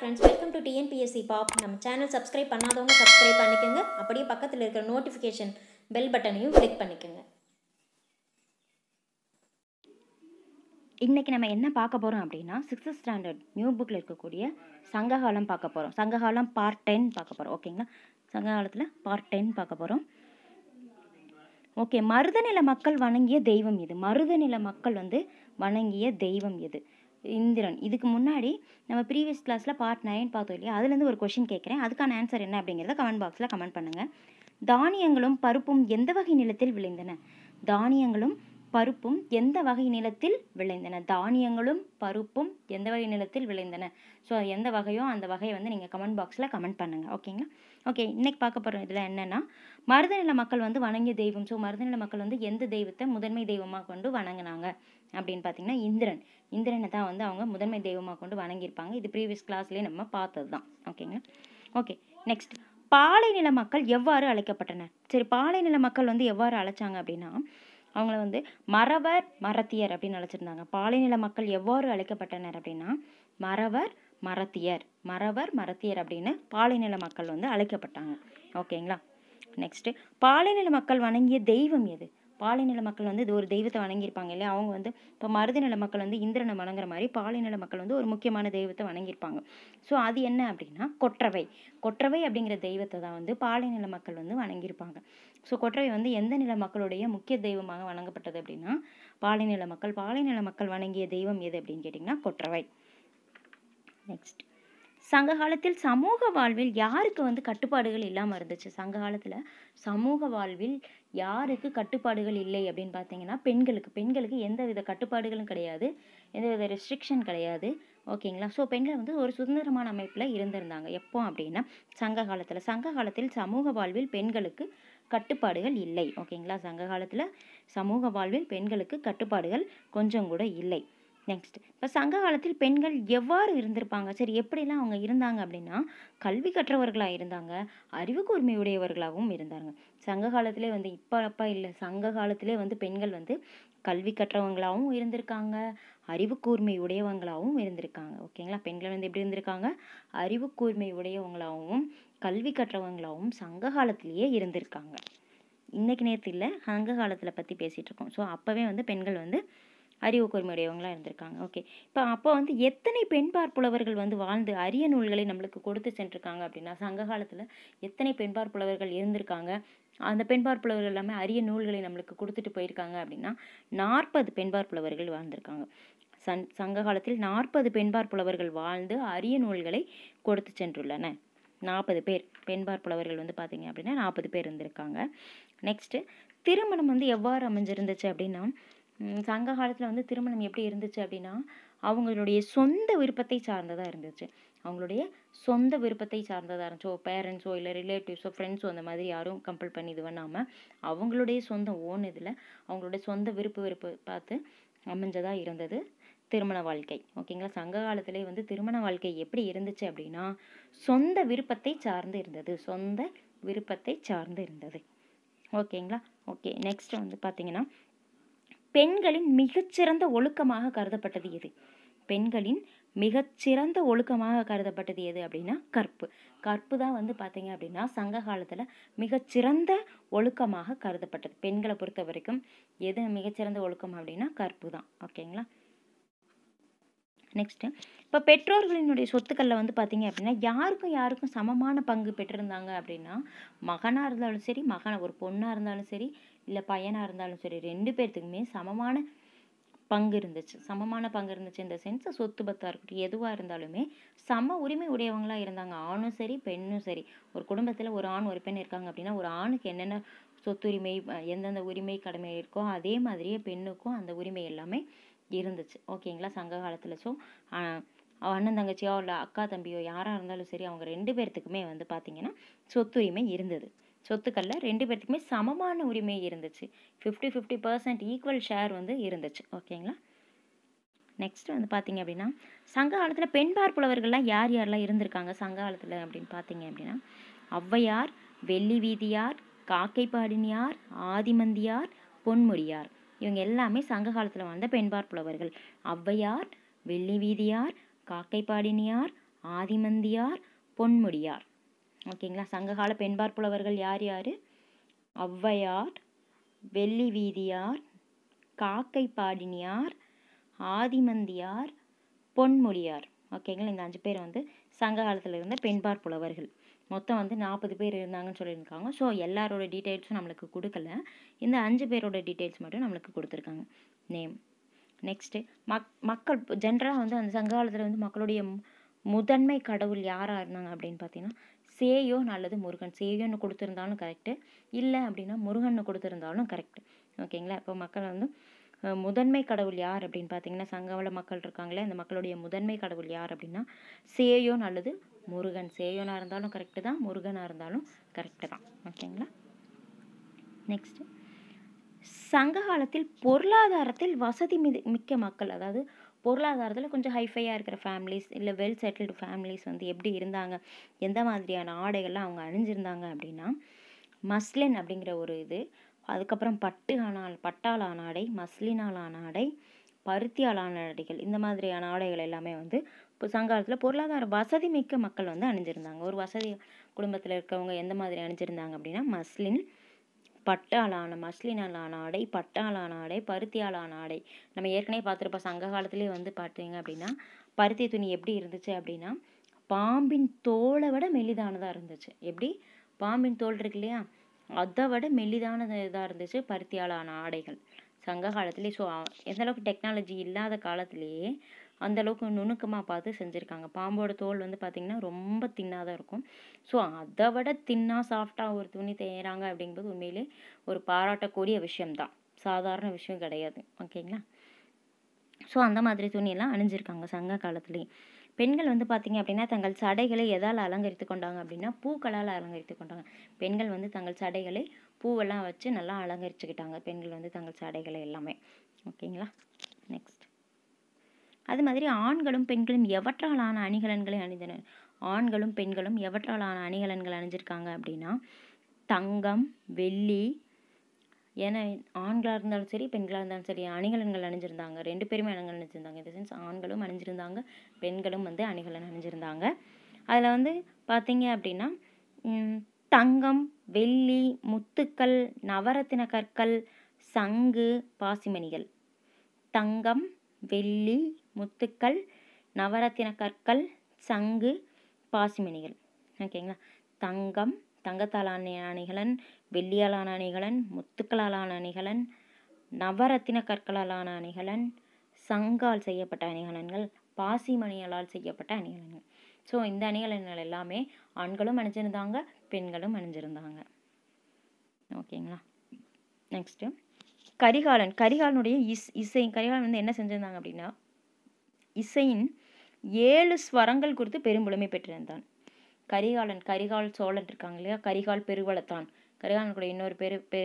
friends welcome to TNPSC பாப் நம்ம channel subscribe பண்ணாதவங்க சப்ஸ்கிரைப் பண்ணிக்கோங்க அப்படியே பக்கத்தில் இருக்கிற நோட்டிஃபிகேஷன் பெல் பட்டனையும் கிளிக் பண்ணிக்கோங்க இன்றைக்கி நம்ம என்ன பார்க்க போகிறோம் அப்படின்னா சிக்ஸ்த் ஸ்டாண்டர்ட் நியூ புக்கில் இருக்கக்கூடிய சங்ககாலம் பார்க்க போகிறோம் சங்ககாலம் பார்ட் டென் பார்க்க போகிறோம் ஓகேங்களா சங்ககாலத்தில் பார்ட் டென் பார்க்க போகிறோம் ஓகே மருதநில மக்கள் வணங்கிய தெய்வம் இது மருதநில மக்கள் வந்து வணங்கிய தெய்வம் இது இந்திரன் இதுக்கு முன்னாடி நம்ம ப்ரீவியஸ் கிளாஸில் பார்ட் நைன் பார்த்தோம் இல்லையா அதுலேருந்து ஒரு கொஷின் கேட்குறேன் அதுக்கான ஆன்சர் என்ன அப்படிங்கிறத கமெண்ட் பாக்ஸில் கமெண்ட் பண்ணுங்கள் தானியங்களும் பருப்பும் எந்த வகை நிலத்தில் விளைந்தன தானியங்களும் பருப்பும் எந்த வகை நிலத்தில் விளைந்தன தானியங்களும் பருப்பும் எந்த வகை நிலத்தில் விளைந்தன ஸோ எந்த வகையோ அந்த வகையை வந்து நீங்கள் கமெண்ட் பாக்ஸில் கமெண்ட் பண்ணுங்கள் ஓகேங்களா ஓகே இன்றைக்கி பார்க்க போகிற இதில் என்னென்னா மருதநில மக்கள் வந்து வணங்கிய தெய்வம் ஸோ மருதநில மக்கள் வந்து எந்த தெய்வத்தை முதன்மை தெய்வமாக கொண்டு வணங்கினாங்க அப்படின்னு பார்த்தீங்கன்னா இந்திரன் இந்திரனை தான் வந்து அவங்க முதன்மை தெய்வமாக கொண்டு வணங்கியிருப்பாங்க இது ப்ரீவியஸ் கிளாஸ்லேயே நம்ம பார்த்தது தான் ஓகேங்களா ஓகே நெக்ஸ்ட் பாலைநில மக்கள் எவ்வாறு அழைக்கப்பட்டனர் சரி பாலைநில மக்கள் வந்து எவ்வாறு அழைச்சாங்க அப்படின்னா அவங்கள வந்து மறவர் மரத்தியர் அப்படின்னு அழைச்சிருந்தாங்க பாலைநில மக்கள் எவ்வாறு அழைக்கப்பட்டனர் அப்படின்னா மறவர் மரத்தியர் மறவர் மரத்தியர் அப்படின்னு பாலைநில மக்கள் வந்து அழைக்கப்பட்டாங்க ஓகேங்களா நெக்ஸ்ட்டு பாலைநில மக்கள் வணங்கிய தெய்வம் எது பாலைநில மக்கள் வந்து இது ஒரு தெய்வத்தை வணங்கியிருப்பாங்க இல்லையா அவங்க வந்து இப்போ மருதநில மக்கள் வந்து இந்திரனை வணங்குற மாதிரி பாலைநில மக்கள் வந்து ஒரு முக்கியமான தெய்வத்தை வணங்கியிருப்பாங்க ஸோ அது என்ன அப்படின்னா கொற்றவை கொற்றவை அப்படிங்கிற தெய்வத்தை தான் வந்து பாலைநில மக்கள் வந்து வணங்கியிருப்பாங்க ஸோ கொற்றவை வந்து எந்த நில மக்களுடைய முக்கிய தெய்வமாக வணங்கப்பட்டது அப்படின்னா பாலைநில மக்கள் பாலைநில மக்கள் வணங்கிய தெய்வம் எது அப்படின்னு கேட்டிங்கன்னா கொற்றவை நெக்ஸ்ட் சங்க காலத்தில் சமூக வாழ்வில் யாருக்கு வந்து கட்டுப்பாடுகள் இல்லாமல் இருந்துச்சு சங்க காலத்தில் சமூக வாழ்வில் யாருக்கு கட்டுப்பாடுகள் இல்லை அப்படின்னு பார்த்தீங்கன்னா பெண்களுக்கு பெண்களுக்கு எந்த வித கட்டுப்பாடுகளும் கிடையாது எந்த வித ரெஸ்ட்ரிக்ஷன் கிடையாது ஓகேங்களா ஸோ பெண்கள் வந்து ஒரு சுதந்திரமான அமைப்பில் இருந்திருந்தாங்க எப்போ அப்படின்னா சங்க காலத்தில் சங்க காலத்தில் சமூக வாழ்வில் பெண்களுக்கு கட்டுப்பாடுகள் இல்லை ஓகேங்களா சங்க காலத்தில் சமூக வாழ்வில் பெண்களுக்கு கட்டுப்பாடுகள் கொஞ்சம் கூட இல்லை நெக்ஸ்ட் இப்போ சங்க காலத்தில் பெண்கள் எவ்வாறு இருந்திருப்பாங்க சரி எப்படிலாம் அவங்க இருந்தாங்க அப்படின்னா கல்வி கற்றவர்களாக இருந்தாங்க அறிவு கூர்மையுடையவர்களாகவும் இருந்தாங்க சங்க காலத்திலே வந்து இப்போ அப்பா இல்லை சங்க காலத்திலே வந்து பெண்கள் வந்து கல்வி கற்றவங்களாகவும் இருந்திருக்காங்க அறிவு கூர்மை உடையவங்களாகவும் இருந்திருக்காங்க ஓகேங்களா பெண்கள் வந்து எப்படி இருந்திருக்காங்க அறிவு கூர்மை உடையவங்களாகவும் கல்வி கற்றவங்களாகவும் சங்க காலத்திலேயே இருந்திருக்காங்க இன்றைக்கி நேரத்தில் சங்க காலத்தில் பற்றி பேசிகிட்ருக்கோம் ஸோ அப்போவே வந்து பெண்கள் வந்து அறிவு கூர்மையுடையவங்களாக இருந்திருக்காங்க ஓகே இப்போ அப்போ வந்து எத்தனை பெண் பார்ப்புலவர்கள் வந்து வாழ்ந்து அரிய நூல்களை நம்மளுக்கு கொடுத்து சென்றிருக்காங்க அப்படின்னா சங்க காலத்தில் எத்தனை பெண் பார்ப்புலவர்கள் இருந்திருக்காங்க அந்த பெண் பார்ப்புலவர்கள் எல்லாமே அரிய நூல்களை நம்மளுக்கு கொடுத்துட்டு போயிருக்காங்க அப்படின்னா நாற்பது பெண் பார்ப்புலவர்கள் வாழ்ந்திருக்காங்க சன் சங்க காலத்தில் நாற்பது பெண் பார்ப்புலவர்கள் வாழ்ந்து அரிய நூல்களை கொடுத்து சென்றுள்ளன நாற்பது பேர் பெண் பார்ப்புலவர்கள் வந்து பார்த்தீங்க அப்படின்னா நாற்பது பேர் இருந்திருக்காங்க நெக்ஸ்ட்டு திருமணம் வந்து எவ்வாறு அமைஞ்சிருந்துச்சு அப்படின்னா சங்க காலத்தில் வந்து திருமணம் எப்படி இருந்துச்சு அப்படின்னா அவங்களுடைய சொந்த விருப்பத்தை சார்ந்ததாக இருந்துச்சு அவங்களுடைய சொந்த விருப்பத்தை சார்ந்ததாக இருந்துச்சோ பேரண்ட்ஸோ இல்லை ரிலேட்டிவ்ஸோ ஃப்ரெண்ட்ஸோ அந்த மாதிரி யாரும் கம்பல் பண்ணி இது பண்ணாமல் அவங்களுடைய சொந்த ஓன் இதில் அவங்களுடைய சொந்த விருப்ப விருப்ப பார்த்து அமைஞ்சதாக இருந்தது திருமண வாழ்க்கை ஓகேங்களா சங்க காலத்திலே வந்து திருமண வாழ்க்கை எப்படி இருந்துச்சு அப்படின்னா சொந்த விருப்பத்தை சார்ந்து இருந்தது சொந்த விருப்பத்தை சார்ந்து இருந்தது ஓகேங்களா ஓகே நெக்ஸ்ட் வந்து பார்த்தீங்கன்னா பெண்களின் மிகச்சிறந்த ஒழுக்கமாக கருதப்பட்டது எது பெண்களின் மிகச்சிறந்த ஒழுக்கமாக கருதப்பட்டது எது அப்படின்னா கற்பு கற்பு தான் வந்து பார்த்தீங்க அப்படின்னா சங்க காலத்தில் மிகச்சிறந்த ஒழுக்கமாக கருதப்பட்டது பெண்களை பொறுத்த வரைக்கும் எது மிகச்சிறந்த ஒழுக்கம் அப்படின்னா கற்பு தான் ஓகேங்களா நெக்ஸ்ட்டு இப்போ பெற்றோர்களினுடைய சொத்துக்களில் வந்து பார்த்தீங்க அப்படின்னா யாருக்கும் யாருக்கும் சமமான பங்கு பெற்றிருந்தாங்க அப்படின்னா மகனாக இருந்தாலும் சரி மகனை ஒரு பொண்ணாக இருந்தாலும் சரி இல்லை பையனாக இருந்தாலும் சரி ரெண்டு பேர்த்துக்குமே சமமான பங்கு இருந்துச்சு சமமான பங்கு இருந்துச்சு இந்த சென்ஸ் சொத்து பத்தாக இருக்கட்டும் எதுவாக இருந்தாலுமே சம உரிமை உடையவங்களாக இருந்தாங்க ஆணும் சரி பெண்ணும் சரி ஒரு குடும்பத்தில் ஒரு ஆண் ஒரு பெண் இருக்காங்க அப்படின்னா ஒரு ஆணுக்கு என்னென்ன சொத்துரிமை எந்தெந்த உரிமை கடமை இருக்கோ அதே மாதிரியே பெண்ணுக்கும் அந்த உரிமை எல்லாமே இருந்துச்சு ஓகேங்களா சங்க காலத்தில் ஸோ அண்ணன் தங்கச்சியோ இல்லை அக்கா தம்பியோ யாராக இருந்தாலும் சரி அவங்க ரெண்டு பேர்த்துக்குமே வந்து பார்த்திங்கன்னா சொத்துரிமை இருந்தது சொத்துக்களில் ரெண்டு பேர்த்துக்குமே சமமான உரிமை இருந்துச்சு fifty fifty percent equal share வந்து இருந்துச்சு ஓகேங்களா நெக்ஸ்ட் வந்து பார்த்தீங்க அப்படின்னா சங்க காலத்தில் பெண்பார் புலவர்கள்லாம் யார் யாரெல்லாம் இருந்திருக்காங்க சங்க காலத்தில் அப்படின்னு பார்த்தீங்க அப்படின்னா ஔவையார் வெள்ளி வீதியார் காக்கைப்பாடினியார் ஆதிமந்தியார் பொன்முடியார் இவங்க எல்லாமே சங்க காலத்தில் வாழ்ந்த பெண்பார்ப்புலவர்கள் புலவர்கள் ஔவையார் வெள்ளி வீதியார் காக்கைப்பாடினியார் ஆதிமந்தியார் பொன்முடியார் ஓகேங்களா சங்ககால பெண்பார் புலவர்கள் யார் யார் ஔவையார் வெள்ளி வீதியார் காக்கை பாடினியார் ஆதிமந்தியார் பொன்மொழியார் ஓகேங்களா இந்த அஞ்சு பேர் வந்து சங்க காலத்தில் இருந்த பெண்பார் புலவர்கள் மொத்தம் வந்து நாற்பது பேர் இருந்தாங்கன்னு சொல்லியிருக்காங்க ஸோ எல்லாரோட டீட்டெயில்ஸும் நம்மளுக்கு கொடுக்கல இந்த அஞ்சு பேரோட டீட்டெயில்ஸ் மட்டும் நம்மளுக்கு கொடுத்துருக்காங்க நேம் நெக்ஸ்ட்டு மக் மக்கள் ஜென்ரலாக வந்து அந்த சங்க காலத்தில் வந்து மக்களுடைய முதன்மை கடவுள் யாராக இருந்தாங்க அப்படின்னு பார்த்தீங்கன்னா சேயோ நல்லது முருகன் சேயோன்னு கொடுத்துருந்தாலும் கரெக்டு இல்லை அப்படின்னா முருகன்னு கொடுத்துருந்தாலும் கரெக்டு ஓகேங்களா இப்போ மக்கள் வந்து முதன்மை கடவுள் யார் அப்படின்னு பார்த்தீங்கன்னா சங்கவள மக்கள் இருக்காங்களே அந்த மக்களுடைய முதன்மை கடவுள் யார் அப்படின்னா சேயோன் அல்லது முருகன் சேயோனாக இருந்தாலும் கரெக்டு தான் முருகனாக இருந்தாலும் கரெக்டு தான் ஓகேங்களா நெக்ஸ்ட்டு சங்க காலத்தில் பொருளாதாரத்தில் வசதி மிக மிக்க மக்கள் அதாவது பொருளாதாரத்தில் கொஞ்சம் ஹைஃபையாக இருக்கிற ஃபேமிலிஸ் இல்லை வெல் செட்டில்டு ஃபேமிலிஸ் வந்து எப்படி இருந்தாங்க எந்த மாதிரியான ஆடைகள்லாம் அவங்க அணிஞ்சிருந்தாங்க அப்படின்னா மஸ்லின் அப்படிங்கிற ஒரு இது அதுக்கப்புறம் பட்டு ஆனால் பட்டால் ஆடை மஸ்லினால் ஆடை பருத்தியாலான ஆடைகள் இந்த மாதிரியான ஆடைகள் எல்லாமே வந்து இப்போ சங்காலத்தில் பொருளாதார வசதி மிக்க மக்கள் வந்து அணிஞ்சிருந்தாங்க ஒரு வசதி குடும்பத்தில் இருக்கவங்க எந்த மாதிரி அணிஞ்சிருந்தாங்க அப்படின்னா மஸ்லின் பட்டாலான மஸ்லினாலான ஆடை பட்டாலான ஆடை பருத்தியாலான ஆடை நம்ம ஏற்கனவே பார்த்துருப்போம் சங்க காலத்துலேயே வந்து பார்த்தீங்க அப்படின்னா பருத்தி துணி எப்படி இருந்துச்சு அப்படின்னா பாம்பின் தோலை விட மெலிதானதாக இருந்துச்சு எப்படி பாம்பின் தோல் இருக்கு இல்லையா அதை விட மெல்லிதான இதாக இருந்துச்சு பருத்தியாலான ஆடைகள் சங்க காலத்துலேயே ஸோ எந்த அளவுக்கு டெக்னாலஜி இல்லாத காலத்திலேயே அந்தளவுக்கு நுணுக்கமாக பார்த்து செஞ்சுருக்காங்க பாம்போட தோல் வந்து பார்த்திங்கன்னா ரொம்ப தின்னாக தான் இருக்கும் ஸோ அதை விட தின்னாக சாஃப்டாக ஒரு துணி செய்கிறாங்க அப்படிங்கும்போது உண்மையிலே ஒரு பாராட்டக்கூடிய விஷயம்தான் சாதாரண விஷயம் கிடையாது ஓகேங்களா ஸோ அந்த மாதிரி துணியெல்லாம் அணிஞ்சிருக்காங்க சங்க காலத்துலேயும் பெண்கள் வந்து பார்த்திங்க அப்படின்னா தங்கள் சடைகளை எதால் அலங்கரித்து கொண்டாங்க அப்படின்னா பூக்களால் அலங்கரித்து கொண்டாங்க பெண்கள் வந்து தங்கள் சடைகளை பூவெல்லாம் வச்சு நல்லா அலங்கரிச்சுக்கிட்டாங்க பெண்கள் வந்து தங்கள் சடைகளை எல்லாமே ஓகேங்களா நெக்ஸ்ட் அது மாதிரி ஆண்களும் பெண்களும் எவற்றாலான அணிகலன்களை அணிந்தனர் ஆண்களும் பெண்களும் எவற்றாலான அணிகலன்கள் அணிஞ்சிருக்காங்க அப்படின்னா தங்கம் வெள்ளி ஏன்னா ஆண்களாக இருந்தாலும் சரி பெண்களாக இருந்தாலும் சரி அணிகலன்கள் அணிஞ்சிருந்தாங்க ரெண்டு பேருமே அணிகள் அணிஞ்சிருந்தாங்க இந்த சென்ஸ் ஆண்களும் அணிஞ்சிருந்தாங்க பெண்களும் வந்து அணிகலன் அணிஞ்சிருந்தாங்க அதில் வந்து பார்த்தீங்க அப்படின்னா தங்கம் வெள்ளி முத்துக்கள் நவரத்தின கற்கள் சங்கு பாசிமணிகள் தங்கம் வெள்ளி முத்துக்கள் நவரத்தின கற்கள் சங்கு பாசிமணிகள் ஓகேங்களா தங்கம் தங்கத்தாலான அணிகலன் வெள்ளியாலான அணிகலன் முத்துக்களாலான அணிகலன் நவரத்தின கற்களாலான அணிகலன் சங்கால் செய்யப்பட்ட அணிகலன்கள் பாசிமணிகளால் செய்யப்பட்ட அணிகலன்கள் ஸோ இந்த அணிகலன்கள் எல்லாமே ஆண்களும் அணிஞ்சிருந்தாங்க பெண்களும் அணிஞ்சிருந்தாங்க ஓகேங்களா நெக்ஸ்ட்டு கரிகாலன் கரிகாலனுடைய இஸ் இசை கரிகாலன் வந்து என்ன செஞ்சுருந்தாங்க அப்படின்னா இசையின் ஏழு ஸ்வரங்கள் குறித்து பெரும்புலமை பெற்றிருந்தான் கரிகாலன் கரிகால் சோழன் இருக்காங்க இல்லையா கரிகால் பெருவளத்தான் கரிகாலன் கூட இன்னொரு பெரு பெ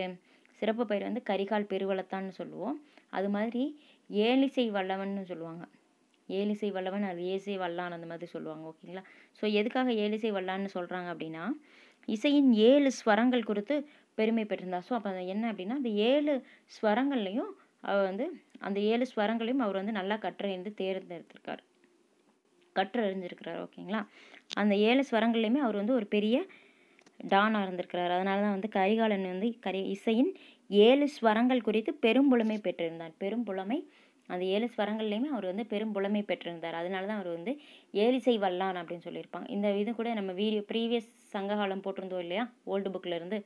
சிறப்பு பெயர் வந்து கரிகால் பெருவளத்தான்னு சொல்லுவோம் அது மாதிரி ஏலிசை வல்லவன்னு சொல்லுவாங்க ஏலிசை வல்லவன் அது ஏசை வல்லான் அந்த மாதிரி சொல்லுவாங்க ஓகேங்களா ஸோ எதுக்காக ஏலிசை வல்லான்னு சொல்கிறாங்க அப்படின்னா இசையின் ஏழு ஸ்வரங்கள் குறித்து பெருமை பெற்றிருந்தா ஸோ அப்போ என்ன அப்படின்னா அந்த ஏழு ஸ்வரங்கள்லையும் அவள் வந்து அந்த ஏழு ஸ்வரங்களையும் அவர் வந்து நல்லா கற்றறிந்து தேர்ந்தெடுத்திருக்கார் கற்றறிஞ்சிருக்கிறார் ஓகேங்களா அந்த ஏழு ஸ்வரங்கள்லையுமே அவர் வந்து ஒரு பெரிய டானாக இருந்திருக்கிறார் அதனால தான் வந்து கரிகாலன் வந்து கரி இசையின் ஏழு ஸ்வரங்கள் குறித்து பெரும் புலமை பெற்றிருந்தார் பெரும் புலமை அந்த ஏழு ஸ்வரங்கள்லையுமே அவர் வந்து பெரும் புலமை பெற்றிருந்தார் அதனால தான் அவர் வந்து இசை வல்லான் அப்படின்னு சொல்லியிருப்பாங்க இந்த இது கூட நம்ம வீடியோ ப்ரீவியஸ் சங்ககாலம் போட்டிருந்தோம் இல்லையா ஓல்டு புக்கில் இருந்து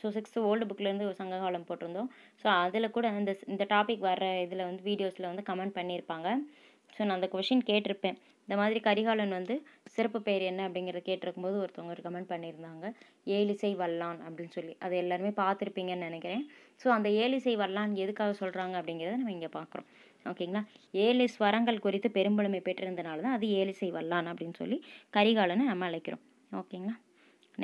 ஸோ சிக்ஸ்த்து ஓல்டு புக்லேருந்து ஒரு சங்ககாலம் போட்டிருந்தோம் ஸோ அதில் கூட அந்த இந்த டாபிக் வர இதில் வந்து வீடியோஸில் வந்து கமெண்ட் பண்ணியிருப்பாங்க ஸோ நான் அந்த கொஷின் கேட்டிருப்பேன் இந்த மாதிரி கரிகாலன் வந்து சிறப்பு பெயர் என்ன அப்படிங்கிறத கேட்டிருக்கும் போது ஒருத்தவங்க ஒரு கமெண்ட் பண்ணியிருந்தாங்க ஏலிசை வல்லான் அப்படின்னு சொல்லி அதை எல்லாருமே பார்த்துருப்பீங்கன்னு நினைக்கிறேன் ஸோ அந்த ஏலிசை வல்லான் எதுக்காக சொல்கிறாங்க அப்படிங்கிறத நம்ம இங்கே பார்க்குறோம் ஓகேங்களா ஏழு ஸ்வரங்கள் குறித்து பெரும்பெருமை பெற்றிருந்தனால தான் அது ஏலிசை வல்லான் அப்படின்னு சொல்லி கரிகாலனை நம்ம அழைக்கிறோம் ஓகேங்களா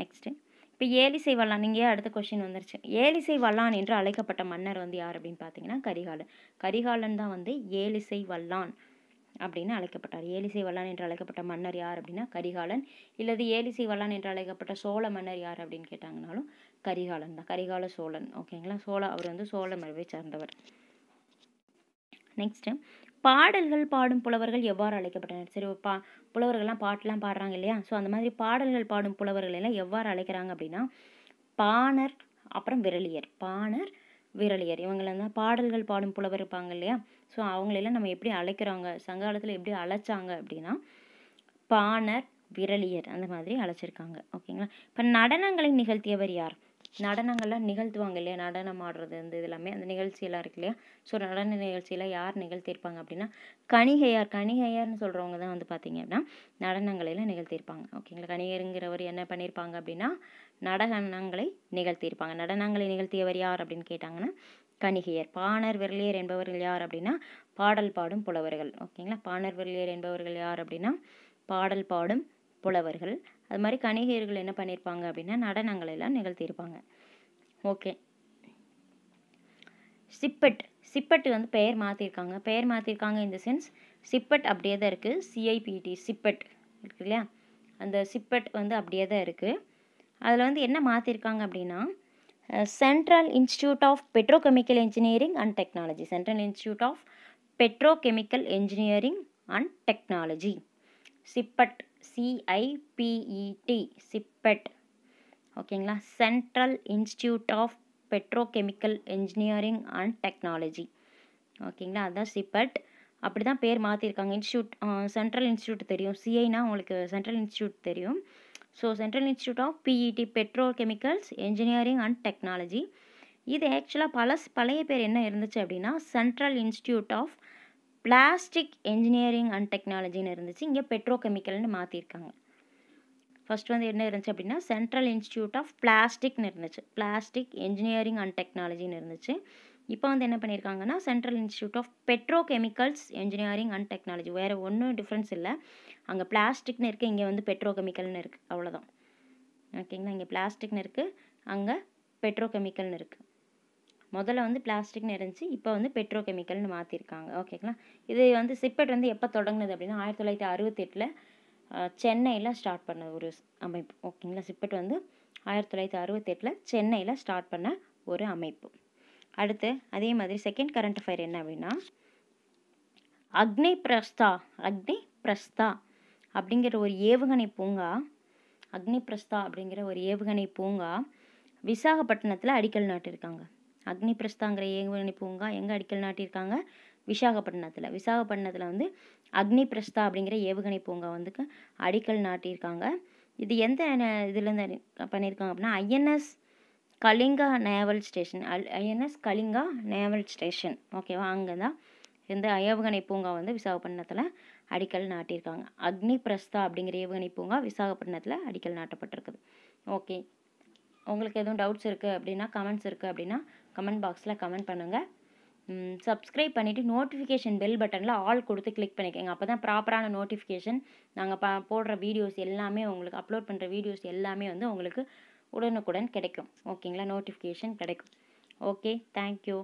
நெக்ஸ்ட்டு இப்போ ஏலிசை வல்லான் இங்கேயே அடுத்த கொஷின் வந்துருச்சு ஏலிசை வல்லான் என்று அழைக்கப்பட்ட மன்னர் வந்து யார் அப்படின்னு பார்த்தீங்கன்னா கரிகாலன் கரிகாலன் தான் வந்து ஏலிசை வல்லான் அப்படின்னு அழைக்கப்பட்டார் ஏலிசை வல்லான் என்று அழைக்கப்பட்ட மன்னர் யார் அப்படின்னா கரிகாலன் இல்லது ஏலிசை வல்லான் என்று அழைக்கப்பட்ட சோழ மன்னர் யார் அப்படின்னு கேட்டாங்கனாலும் கரிகாலன் தான் கரிகால சோழன் ஓகேங்களா சோழ அவர் வந்து சோழ மரபை சார்ந்தவர் நெக்ஸ்ட்டு பாடல்கள் பாடும் புலவர்கள் எவ்வாறு அழைக்கப்பட்டனர் சரி பா புலவர்கள்லாம் பாட்டெலாம் பாடுறாங்க இல்லையா ஸோ அந்த மாதிரி பாடல்கள் பாடும் புலவர்கள் எல்லாம் எவ்வாறு அழைக்கிறாங்க அப்படின்னா பாணர் அப்புறம் விரலியர் பாணர் விரலியர் இவங்களெல்லாம் தான் பாடல்கள் பாடும் புலவர் இருப்பாங்க இல்லையா ஸோ அவங்களெல்லாம் நம்ம எப்படி அழைக்கிறாங்க சங்க காலத்தில் எப்படி அழைச்சாங்க அப்படின்னா பாணர் விரலியர் அந்த மாதிரி அழைச்சிருக்காங்க ஓகேங்களா இப்போ நடனங்களை நிகழ்த்தியவர் யார் நடனங்கள்லாம் நிகழ்த்துவாங்க இல்லையா நடனம் ஆடுறது வந்து இது எல்லாமே அந்த நிகழ்ச்சியெல்லாம் இருக்கு இல்லையா ஸோ நடன நிகழ்ச்சியில் யார் நிகழ்த்தியிருப்பாங்க அப்படின்னா கணிகையார் கணிகையார்னு சொல்கிறவங்க தான் வந்து பார்த்தீங்க அப்படின்னா நடனங்களில் நிகழ்த்தியிருப்பாங்க ஓகேங்களா கணிகருங்கிறவர் என்ன பண்ணியிருப்பாங்க அப்படின்னா நடனங்களை நிகழ்த்தியிருப்பாங்க நடனங்களை நிகழ்த்தியவர் யார் அப்படின்னு கேட்டாங்கன்னா கணிகையர் பாணர் விரலியர் என்பவர்கள் யார் அப்படின்னா பாடல் பாடும் புலவர்கள் ஓகேங்களா பாணர் விரலியர் என்பவர்கள் யார் அப்படின்னா பாடல் பாடும் புலவர்கள் அது மாதிரி கணிகையர்கள் என்ன பண்ணியிருப்பாங்க அப்படின்னா நடனங்களை எல்லாம் நிகழ்த்தியிருப்பாங்க ஓகே சிப்பட் சிப்பட்டு வந்து பெயர் மாற்றிருக்காங்க பெயர் மாற்றிருக்காங்க இந்த சென்ஸ் சிப்பட் அப்படியே தான் இருக்குது சிஐபிடி சிப்பட் இருக்கு இல்லையா அந்த சிப்பட் வந்து அப்படியே தான் இருக்குது அதில் வந்து என்ன மாற்றிருக்காங்க அப்படின்னா central institute of petrochemical engineering and technology central institute of petrochemical engineering and technology CIPET CIPET CIPET ஓகேங்களா central institute of petrochemical engineering and technology ஓகேங்களா அதுதான் சிப்பெட் அப்படி தான் பேர் மாற்றிருக்காங்க இன்ஸ்டியூட் சென்ட்ரல் இன்ஸ்டியூட் தெரியும் சிஐனா உங்களுக்கு சென்ட்ரல் இன்ஸ்டியூட் தெரியும் so central institute of PET petrochemicals engineering and technology இது ஆக்சுவலாக பல பழைய பேர் என்ன இருந்துச்சு அப்படின்னா central institute of plastic engineering and டெக்னாலஜின்னு இருந்துச்சு இங்கே பெட்ரோ கெமிக்கல்னு மாற்றிருக்காங்க ஃபஸ்ட் வந்து என்ன இருந்துச்சு அப்படின்னா சென்ட்ரல் இன்ஸ்டியூட் ஆஃப் பிளாஸ்டிக்னு இருந்துச்சு பிளாஸ்டிக் இன்ஜினியரிங் அண்ட் டெக்னாலஜின்னு இருந்துச்சு இப்போ வந்து என்ன பண்ணியிருக்காங்கன்னா central institute of petrochemicals engineering and technology வேறு ஒன்றும் டிஃப்ரென்ஸ் இல்லை அங்கே பிளாஸ்டிக்னு இருக்குது இங்கே வந்து பெட்ரோ கெமிக்கல்னு இருக்குது அவ்வளோதான் ஓகேங்களா இங்கே பிளாஸ்டிக்னு இருக்குது அங்கே பெட்ரோ கெமிக்கல்னு இருக்குது முதல்ல வந்து பிளாஸ்டிக்னு இருந்துச்சு இப்போ வந்து பெட்ரோ மாற்றிருக்காங்க ஓகேங்களா இது வந்து சிப்பெட் வந்து எப்போ தொடங்கினது அப்படின்னா ஆயிரத்தி தொள்ளாயிரத்தி அறுபத்தெட்டில் சென்னையில் ஸ்டார்ட் பண்ண ஒரு அமைப்பு ஓகேங்களா சிப்பெட் வந்து ஆயிரத்தி தொள்ளாயிரத்தி அறுபத்தெட்டில் சென்னையில் ஸ்டார்ட் பண்ண ஒரு அமைப்பு அடுத்து அதே மாதிரி செகண்ட் கரண்ட் ஃபயர் என்ன அப்படின்னா அக்னி பிரஸ்தா அக்னி பிரஸ்தா அப்படிங்கிற ஒரு ஏவுகணை பூங்கா அக்னி பிரஸ்தா அப்படிங்கிற ஒரு ஏவுகணை பூங்கா விசாகப்பட்டினத்தில் அடிக்கல் நாட்டிருக்காங்க அக்னி பிரஸ்தாங்கிற ஏவுகணை பூங்கா எங்கே அடிக்கல் நாட்டியிருக்காங்க விசாகப்பட்டினத்தில் விசாகப்பட்டினத்தில் வந்து அக்னி பிரஸ்தா அப்படிங்கிற ஏவுகணை பூங்கா வந்துக்கு அடிக்கல் நாட்டியிருக்காங்க இது எந்த இதுலேருந்து பண்ணியிருக்காங்க அப்படின்னா ஐஎன்எஸ் கலிங்கா நேவல் ஸ்டேஷன் அல் ஐஎன்எஸ் கலிங்கா நேவல் ஸ்டேஷன் ஓகேவா அங்கே தான் இந்த ஏவுகணை பூங்கா வந்து விசாகப்பட்டினத்தில் அடிக்கல் நாட்டியிருக்காங்க அக்னி பிரஸ்தா அப்படிங்கிற ஏவுகணை பூங்கா விசாகப்பட்டினத்தில் அடிக்கல் நாட்டப்பட்டிருக்குது ஓகே உங்களுக்கு எதுவும் டவுட்ஸ் இருக்குது அப்படின்னா கமெண்ட்ஸ் இருக்குது அப்படின்னா கமெண்ட் பாக்ஸில் கமெண்ட் பண்ணுங்கள் சப்ஸ்கிரைப் பண்ணிவிட்டு நோட்டிஃபிகேஷன் பெல் பட்டனில் ஆல் கொடுத்து கிளிக் பண்ணிக்கோங்க அப்போ தான் ப்ராப்பரான நோட்டிஃபிகேஷன் நாங்கள் போடுற வீடியோஸ் எல்லாமே உங்களுக்கு அப்லோட் பண்ணுற வீடியோஸ் எல்லாமே வந்து உங்களுக்கு உடனுக்குடன் கிடைக்கும் ஓகேங்களா நோட்டிஃபிகேஷன் கிடைக்கும் ஓகே தேங்க்யூ